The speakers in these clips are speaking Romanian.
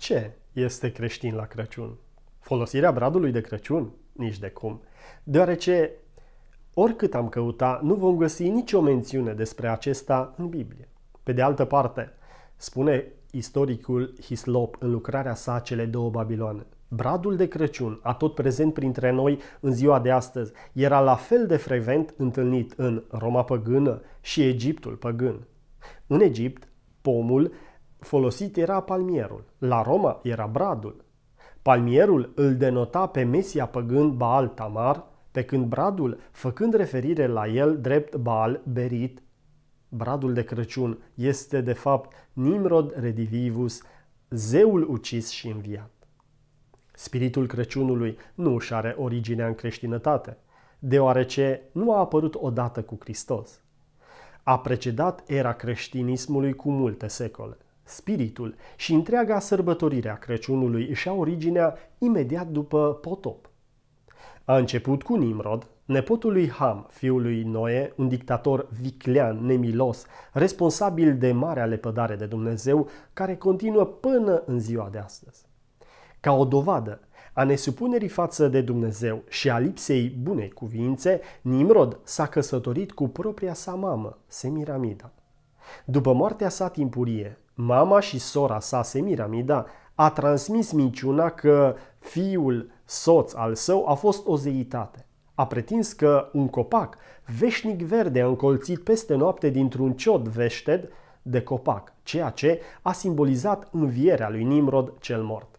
Ce este creștin la Crăciun? Folosirea bradului de Crăciun? Nici de cum. Deoarece, oricât am căuta, nu vom găsi nicio mențiune despre acesta în Biblie. Pe de altă parte, spune istoricul Hislop în lucrarea sa Cele două Babiloane. Bradul de Crăciun, a tot prezent printre noi în ziua de astăzi, era la fel de frecvent întâlnit în Roma păgână și Egiptul păgân. În Egipt, pomul folosit era palmierul, la Roma era bradul. Palmierul îl denota pe Mesia păgând Baal Tamar, pe când bradul, făcând referire la el drept Baal Berit, bradul de Crăciun, este de fapt Nimrod Redivivus, zeul ucis și înviat. Spiritul Crăciunului nu își are originea în creștinătate, deoarece nu a apărut odată cu Hristos. A precedat era creștinismului cu multe secole spiritul și întreaga sărbătorire a Crăciunului își ia originea imediat după potop. A început cu Nimrod, nepotul lui Ham, fiul lui Noe, un dictator viclean, nemilos, responsabil de marea lepădare de Dumnezeu, care continuă până în ziua de astăzi. Ca o dovadă a nesupunerii față de Dumnezeu și a lipsei bunei cuvințe, Nimrod s-a căsătorit cu propria sa mamă, Semiramida. După moartea sa timpurie, mama și sora sa, Semiramida, a transmis minciuna că fiul soț al său a fost o zeitate. A pretins că un copac veșnic verde a încolțit peste noapte dintr-un ciod veșted de copac, ceea ce a simbolizat învierea lui Nimrod cel mort.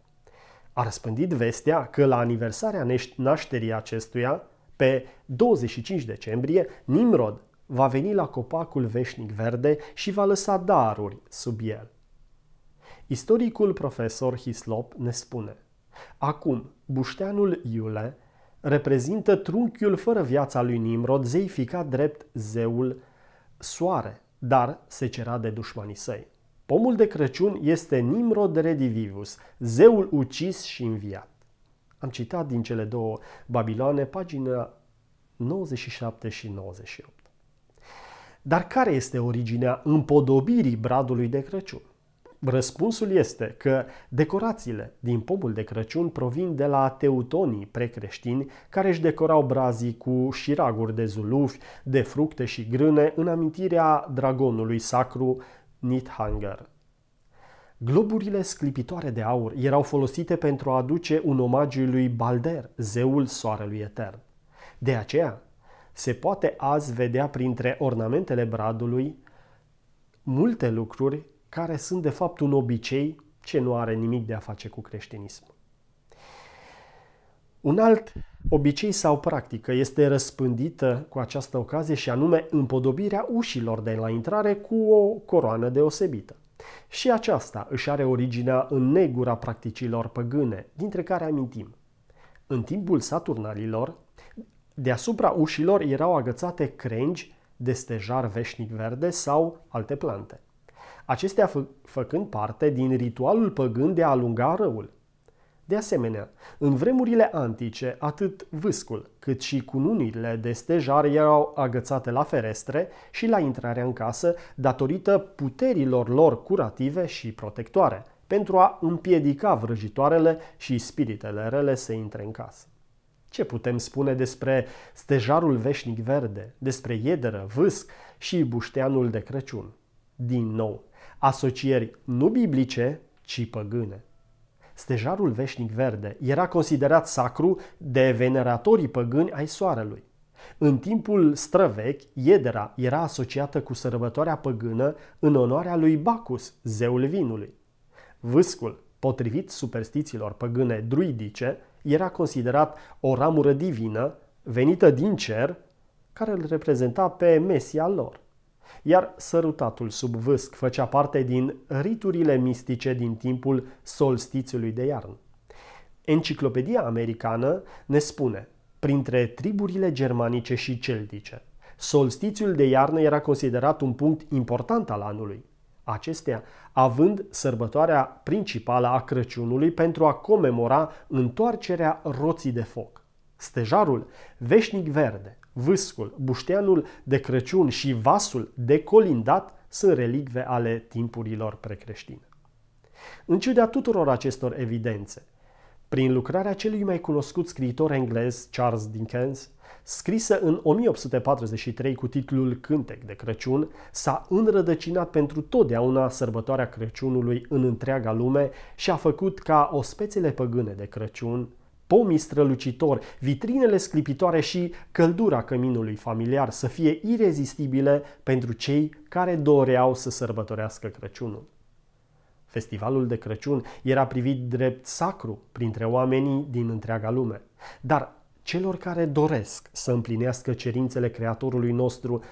A răspândit vestea că la aniversarea nașterii acestuia, pe 25 decembrie, Nimrod va veni la copacul veșnic verde și va lăsa daruri sub el. Istoricul profesor Hislop ne spune Acum, bușteanul Iule reprezintă trunchiul fără viața lui Nimrod zeificat drept zeul soare, dar cera de dușmanii săi. Pomul de Crăciun este Nimrod Redivivus, zeul ucis și înviat. Am citat din cele două Babiloane, pagina 97 și 98. Dar care este originea împodobirii bradului de Crăciun? Răspunsul este că decorațiile din pomul de Crăciun provin de la teutonii precreștini care își decorau brazii cu șiraguri de zulufi, de fructe și grâne în amintirea dragonului sacru Nithanger. Globurile sclipitoare de aur erau folosite pentru a aduce un omagiu lui Balder, zeul soarelui etern. De aceea, se poate azi vedea printre ornamentele bradului multe lucruri care sunt de fapt un obicei ce nu are nimic de a face cu creștinism. Un alt obicei sau practică este răspândită cu această ocazie și anume împodobirea ușilor de la intrare cu o coroană deosebită. Și aceasta își are originea în negura practicilor păgâne, dintre care amintim. În timpul saturnalilor, Deasupra ușilor erau agățate crengi de stejar veșnic verde sau alte plante. Acestea fă făcând parte din ritualul păgând de a alunga răul. De asemenea, în vremurile antice, atât vâscul cât și cununile de stejar erau agățate la ferestre și la intrarea în casă datorită puterilor lor curative și protectoare, pentru a împiedica vrăjitoarele și spiritele rele să intre în casă. Ce putem spune despre stejarul veșnic verde, despre iederă, vâsc și bușteanul de Crăciun? Din nou, asocieri nu biblice, ci păgâne. Stejarul veșnic verde era considerat sacru de veneratorii păgâni ai soarelui. În timpul străvechi, iedera era asociată cu sărbătoarea păgână în onoarea lui Bacus, zeul vinului. Vâscul, potrivit superstițiilor păgâne druidice, era considerat o ramură divină venită din cer care îl reprezenta pe Mesia lor. Iar sărutatul sub vâsc făcea parte din riturile mistice din timpul solstițiului de iarnă. Enciclopedia americană ne spune, printre triburile germanice și celtice, solstițiul de iarnă era considerat un punct important al anului acestea, având sărbătoarea principală a Crăciunului pentru a comemora întoarcerea roții de foc. Stejarul, veșnic verde, vâscul, bușteanul de Crăciun și vasul de colindat sunt relicve ale timpurilor precreștine. În ciuda tuturor acestor evidențe, prin lucrarea celui mai cunoscut scriitor englez Charles Dickens, scrisă în 1843 cu titlul Cântec de Crăciun, s-a înrădăcinat pentru totdeauna sărbătoarea Crăciunului în întreaga lume și a făcut ca ospețele păgâne de Crăciun, pomii strălucitori, vitrinele sclipitoare și căldura căminului familiar să fie irezistibile pentru cei care doreau să sărbătorească Crăciunul. Festivalul de Crăciun era privit drept sacru printre oamenii din întreaga lume. Dar celor care doresc să împlinească cerințele Creatorului nostru,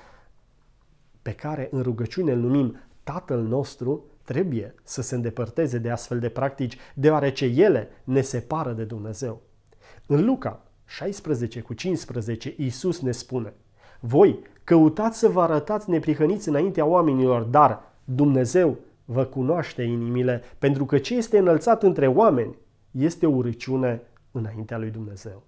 pe care în rugăciune îl numim Tatăl nostru, trebuie să se îndepărteze de astfel de practici, deoarece ele ne separă de Dumnezeu. În Luca 16 cu 15, Iisus ne spune, Voi căutați să vă arătați neprihăniți înaintea oamenilor, dar Dumnezeu vă cunoaște inimile, pentru că ce este înălțat între oameni este urăciune înaintea lui Dumnezeu.